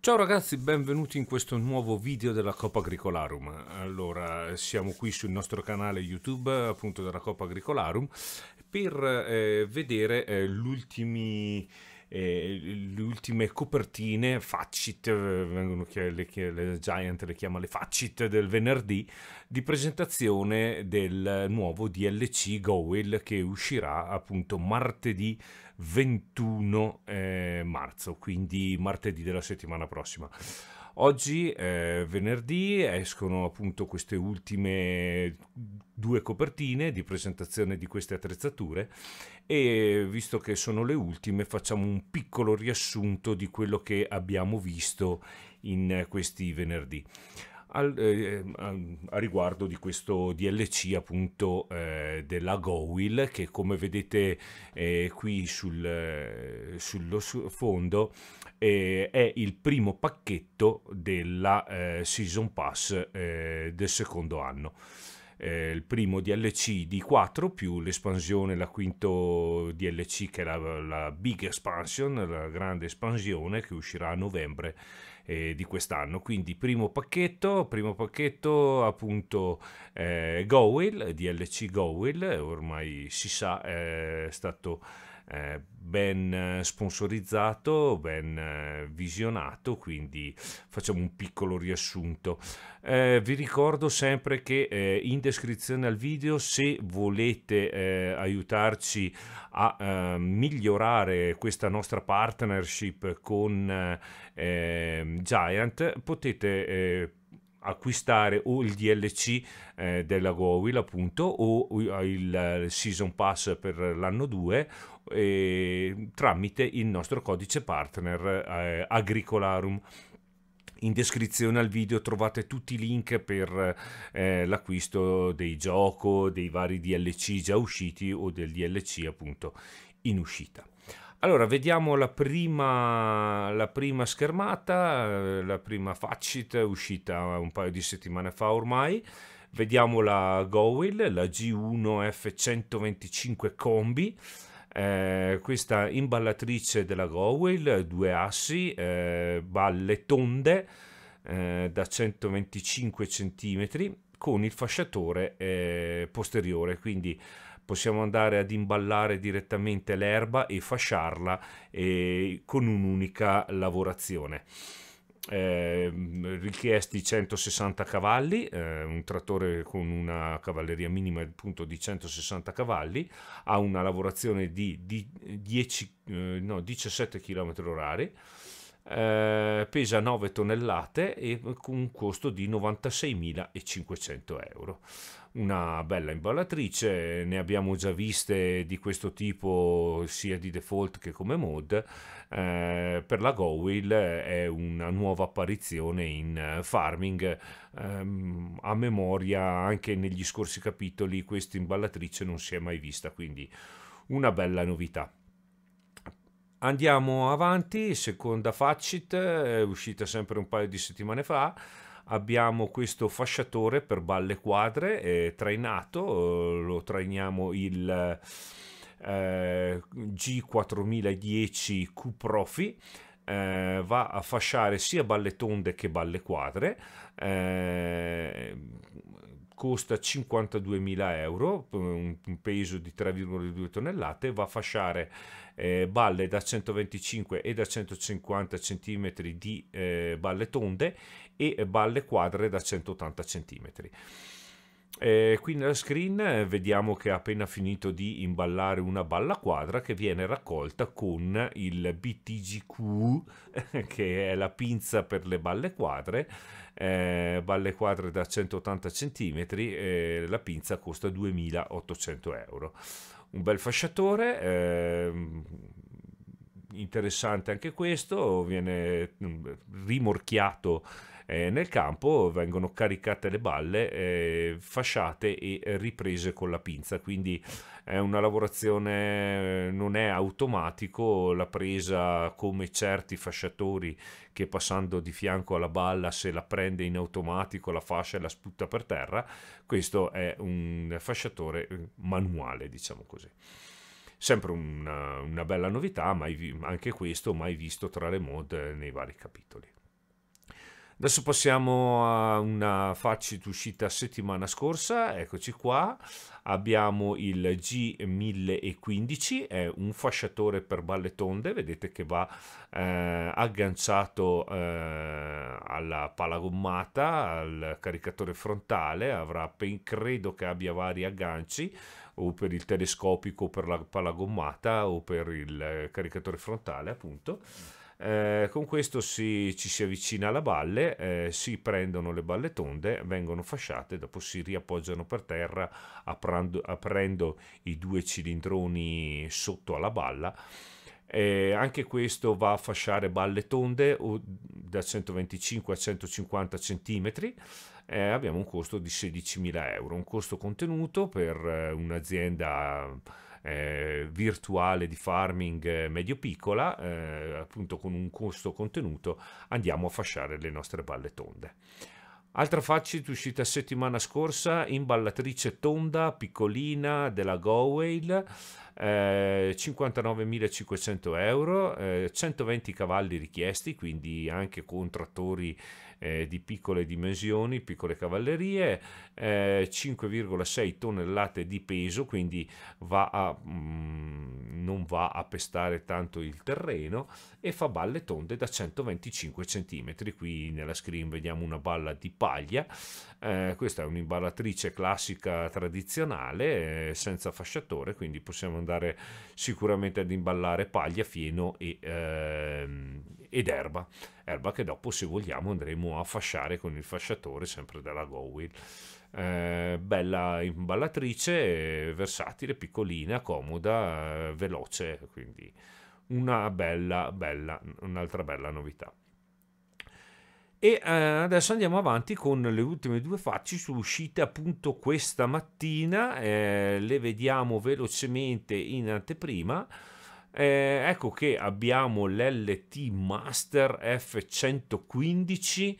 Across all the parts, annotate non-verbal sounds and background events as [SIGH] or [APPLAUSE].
Ciao ragazzi, benvenuti in questo nuovo video della Coppa Agricolarum. Allora, siamo qui sul nostro canale YouTube, appunto della Coppa Agricolarum, per eh, vedere eh, gli ultimi eh, le ultime copertine, faccit, eh, vengono le, le Giant le chiama le faccit del venerdì, di presentazione del nuovo DLC Goel che uscirà appunto martedì 21 eh, marzo, quindi martedì della settimana prossima. Oggi, eh, venerdì, escono appunto queste ultime due copertine di presentazione di queste attrezzature e visto che sono le ultime facciamo un piccolo riassunto di quello che abbiamo visto in questi venerdì al, eh, a riguardo di questo DLC appunto eh, della Gowil che come vedete eh, qui sul, eh, sullo fondo eh, è il primo pacchetto della eh, Season Pass del secondo anno eh, il primo DLC di 4 più l'espansione, la quinto DLC che è la, la Big Expansion, la grande espansione che uscirà a novembre eh, di quest'anno. Quindi primo pacchetto, primo pacchetto appunto eh, Gowell, DLC Gowell, ormai si sa, è stato eh, ben eh, sponsorizzato, ben eh, visionato, quindi facciamo un piccolo riassunto. Eh, vi ricordo sempre che eh, in descrizione al video se volete aiutarci a migliorare questa nostra partnership con ehm, Giant potete acquistare o il DLC eh, della Gowil appunto o eh, il eh, Season Pass per l'anno 2 eh, tramite il nostro codice partner eh, Agricolarum. In descrizione al video trovate tutti i link per eh, l'acquisto dei gioco, dei vari DLC già usciti o del DLC appunto in uscita. Allora, vediamo la prima, la prima schermata, eh, la prima facet uscita un paio di settimane fa ormai. Vediamo la Gowil, la G1 F125 Combi. Eh, questa imballatrice della Gowil, due assi, eh, balle tonde eh, da 125 cm con il fasciatore eh, posteriore, quindi possiamo andare ad imballare direttamente l'erba e fasciarla eh, con un'unica lavorazione. Eh, richiesti 160 cavalli, eh, un trattore con una cavalleria minima appunto di 160 cavalli, ha una lavorazione di, di 10, eh, no, 17 km orari, eh, pesa 9 tonnellate e eh, con un costo di 96.500 euro una bella imballatrice, ne abbiamo già viste di questo tipo sia di default che come mod, eh, per la Gowil è una nuova apparizione in eh, farming, eh, a memoria anche negli scorsi capitoli questa imballatrice non si è mai vista, quindi una bella novità. Andiamo avanti, seconda facet, uscita sempre un paio di settimane fa, abbiamo questo fasciatore per balle quadre eh, trainato, lo trainiamo il eh, G4010 Q Profi. Eh, va a fasciare sia balle tonde che balle quadre eh, costa 52.000 euro, un peso di 3,2 tonnellate, va a fasciare eh, balle da 125 e da 150 cm di eh, balle tonde e balle quadre da 180 cm. Eh, qui nella screen eh, vediamo che ha appena finito di imballare una balla quadra che viene raccolta con il BTGQ [LAUGHS] che è la pinza per le balle quadre eh, balle quadre da 180 cm, eh, la pinza costa 2800 euro. Un bel fasciatore, eh, interessante anche questo, viene mm, rimorchiato eh, nel campo, vengono caricate le balle, eh, fasciate e riprese con la pinza, quindi è una lavorazione, eh, non è automatico, la presa come certi fasciatori che passando di fianco alla balla se la prende in automatico la fascia e la sputta per terra, questo è un fasciatore eh, manuale, diciamo così sempre una, una, bella novità, mai, anche questo mai visto tra le mod nei vari capitoli. Adesso passiamo a una facit uscita settimana scorsa, eccoci qua, abbiamo il G1015, è un fasciatore per balle tonde, vedete che va eh, agganciato eh, alla pala gommata, al caricatore frontale, avrà, credo che abbia vari agganci, o per il telescopico, o per la pala gommata, o per il eh, caricatore frontale appunto eh, con questo si, ci si avvicina alla balle, eh, si prendono le balle tonde, vengono fasciate, dopo si riappoggiano per terra aprando, aprendo i due cilindroni sotto alla balla. Eh, anche questo va a fasciare balle tonde o, da 125 a 150 cm. Eh, abbiamo un costo di 16.000 euro, un costo contenuto per eh, un'azienda eh, virtuale di farming eh, medio-piccola, eh, appunto con un costo contenuto, andiamo a fasciare le nostre balle tonde. Altra facet uscita settimana scorsa, imballatrice tonda, piccolina, della Go Whale, eh, 59.500 euro, eh, 120 cavalli richiesti, quindi anche con trattori eh, di piccole dimensioni, piccole cavallerie, eh, 5,6 tonnellate di peso, quindi va a... Mm, non va a pestare tanto il terreno e fa balle tonde da 125 cm. Qui nella screen vediamo una balla di paglia, eh, questa è un'imballatrice classica tradizionale eh, senza fasciatore, quindi possiamo andare sicuramente ad imballare paglia, fieno e, ehm, ed erba, erba che dopo se vogliamo andremo a fasciare con il fasciatore sempre della Go eh, bella imballatrice, versatile, piccolina, comoda, eh, veloce, quindi una bella, bella, un'altra bella novità. E eh, adesso andiamo avanti con le ultime due facce sull'uscita appunto questa mattina, eh, le vediamo velocemente in anteprima. Eh, ecco che abbiamo l'LT Master F115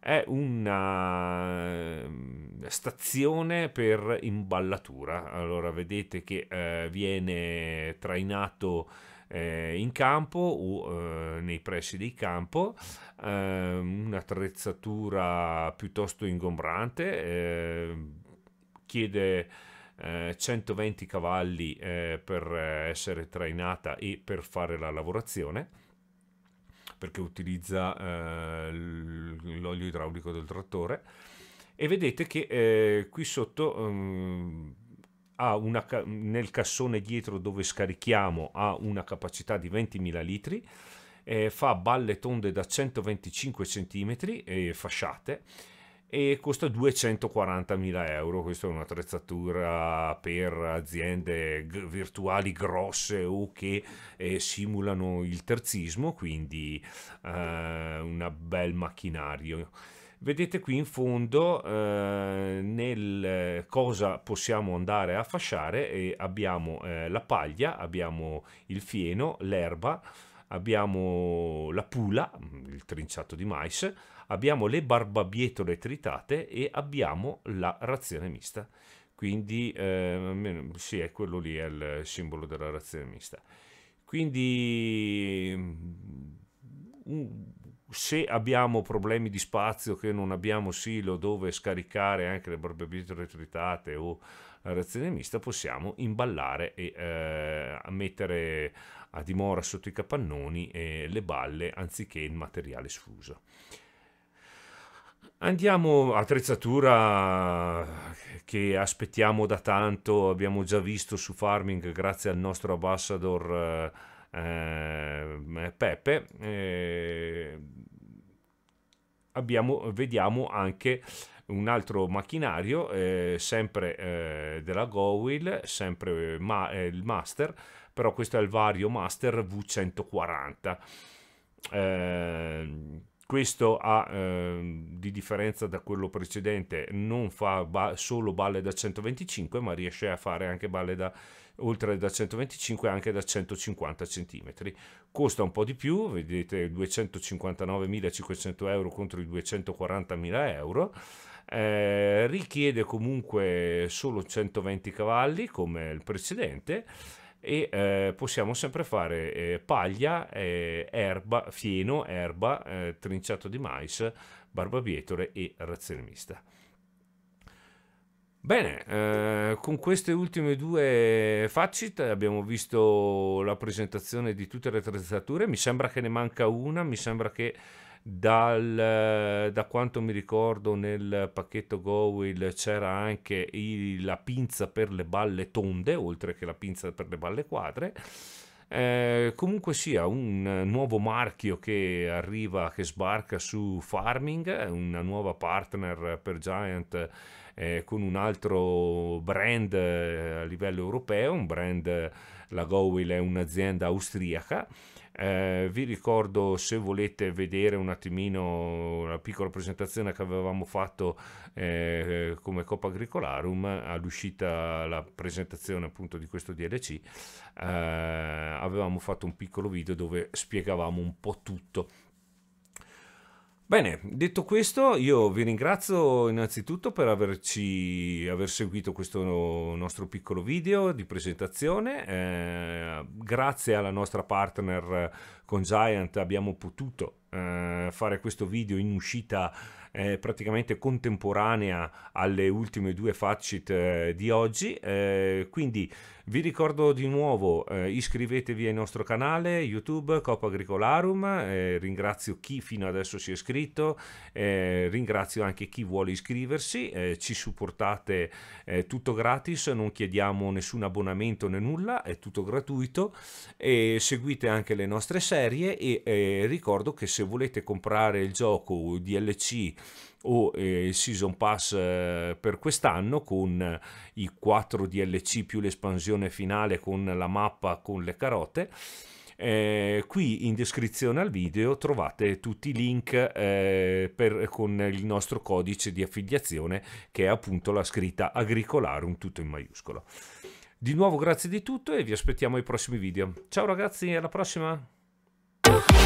è una mm, stazione per imballatura. Allora vedete che eh, viene trainato eh, in campo o eh, nei pressi del campo, ehm, un'attrezzatura piuttosto ingombrante, ehm, chiede 120 eh, cavalli eh, per eh, essere trainata e per fare la lavorazione perché utilizza eh, l'olio idraulico del trattore e vedete che eh, qui sotto um, una, nel cassone dietro dove scarichiamo ha una capacità di 20.000 litri eh, fa balle tonde da 125 cm e fasciate e costa 240.000 euro. Questa è un'attrezzatura per aziende virtuali grosse o che eh, simulano il terzismo, quindi eh, un bel macchinario. Vedete qui in fondo eh, nel cosa possiamo andare a fasciare abbiamo eh, la paglia, abbiamo il fieno, l'erba, abbiamo la pula, mm, il trinciato di mais, abbiamo le barbabietole tritate e abbiamo la razione mista. Quindi eh, sì, è quello lì è il simbolo della razione mista. Quindi mm, un, se abbiamo problemi di spazio che non abbiamo silo dove scaricare anche le barbabietole retritate o la reazione mista, possiamo imballare e eh, mettere a dimora sotto i capannoni eh, le balle anziché il materiale sfuso. Andiamo attrezzatura che aspettiamo da tanto, abbiamo già visto su Farming grazie al nostro ambassador eh, eh Peppe. Eh, abbiamo, vediamo anche un altro macchinario, eh, sempre eh, della Gowil, sempre eh, ma, eh, il Master, però questo è il Vario Master V140. Questo ha, eh, di differenza da quello precedente, non fa ba- solo balle da 125, ma riesce a fare anche balle da oltre da 125 anche da 150 cm. Costa un po' di più, vedete 259.500 euro contro i 240.000 euro. Eh, richiede comunque solo 120 cavalli come il precedente e eh, possiamo sempre fare eh, paglia, eh, erba, fieno, erba, eh, trinciato di mais, barbabietole e razione mista. Bene, eh, con queste ultime due facit abbiamo visto la presentazione di tutte le attrezzature, mi sembra che ne manca una, mi sembra che dal, eh, da quanto mi ricordo nel pacchetto GoWill c'era anche il, la pinza per le balle tonde, oltre che la pinza per le balle quadre. Eh, comunque sia un nuovo marchio che arriva, che sbarca su Farming, una nuova partner per Giant eh, con un altro brand eh, a livello europeo, un brand, la Gowil è un'azienda austriaca eh, vi ricordo se volete vedere un attimino la piccola presentazione che avevamo fatto eh, come Coppa Agricolarum all'uscita la presentazione appunto di questo DLC eh, avevamo fatto un piccolo video dove spiegavamo un po' tutto Bene, detto questo, io vi ringrazio innanzitutto per averci, aver seguito questo nostro piccolo video di presentazione. Eh, grazie alla nostra partner con Giant abbiamo potuto eh, fare questo video in uscita eh, praticamente contemporanea alle ultime due facit eh, di oggi. Eh, quindi vi ricordo di nuovo eh, iscrivetevi al nostro canale YouTube Coppa Agricolarum, eh, ringrazio chi fino adesso si è iscritto, eh, ringrazio anche chi vuole iscriversi, ci supportate tutto gratis, non chiediamo nessun abbonamento né nulla, è tutto gratuito e seguite anche le nostre serie serie e eh, ricordo che se volete comprare il gioco DLC o eh, il Season Pass eh, per quest'anno con i 4 DLC più l'espansione finale con la mappa con le carote. Eh, qui in descrizione al video trovate tutti i link eh, per, con il nostro codice di affiliazione che è appunto la scritta agricolarum tutto in maiuscolo. Di nuovo grazie di tutto e vi aspettiamo ai prossimi video. Ciao ragazzi, alla prossima! you.